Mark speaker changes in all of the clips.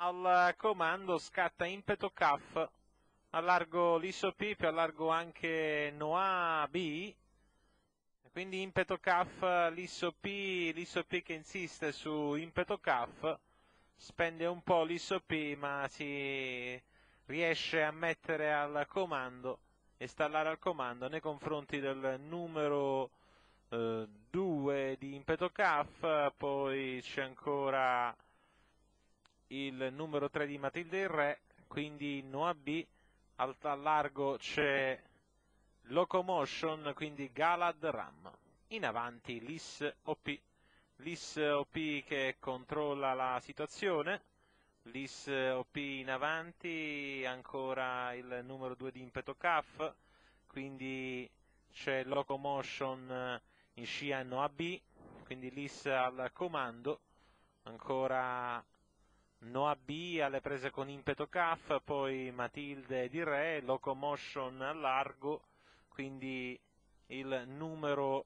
Speaker 1: al comando scatta impeto CAF, allargo l'ISO P, più allargo anche NOA B, quindi impeto CAF, l'ISO P, l'ISO P che insiste su impeto CAF, spende un po' l'ISO P ma si riesce a mettere al comando, installare al comando nei confronti del numero 2 eh, di impeto CAF, poi c'è ancora il numero 3 di Matilde il Re, quindi in 1 al, largo c'è Locomotion, quindi Galad Ram. In avanti Liss OP. Liss OP che controlla la situazione. Liss OP in avanti, ancora il numero 2 di Impeto Caf, quindi c'è Locomotion in scia in AB, quindi Liss al comando, ancora Noah B alle prese con impeto CAF, poi Matilde di Re, Locomotion a largo, quindi il numero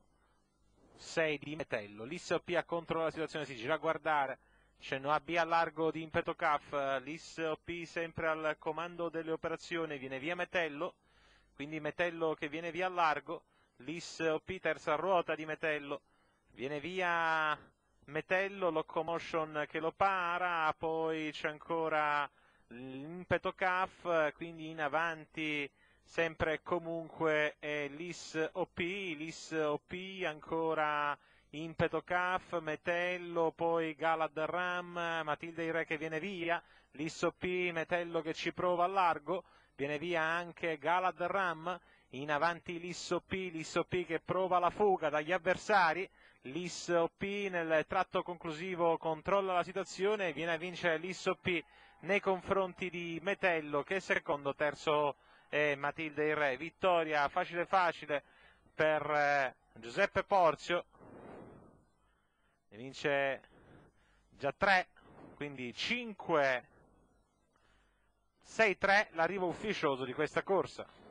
Speaker 1: 6 di Metello. Lisseo P ha controllo la situazione, si gira a guardare, c'è Noah B a largo di impeto CAF, Lisseo P sempre al comando delle operazioni, viene via Metello, quindi Metello che viene via a largo, Lisseo P terza ruota di Metello, viene via Metello, Locomotion che lo para, poi c'è ancora l'impeto CAF, quindi in avanti sempre e comunque è l'IS OP, l'IS OP ancora impeto CAF, Metello, poi Galad Ram, Matilde Ire che viene via, l'IS OP, Metello che ci prova a largo, viene via anche Galad Ram, in avanti Lisso P, Lisso P che prova la fuga dagli avversari, Lisso P nel tratto conclusivo controlla la situazione e viene a vincere Lisso P nei confronti di Metello che è secondo, terzo e Matilde il Re, vittoria facile facile per eh, Giuseppe Porzio, ne vince già 3, quindi 5, 6-3 l'arrivo ufficioso di questa corsa.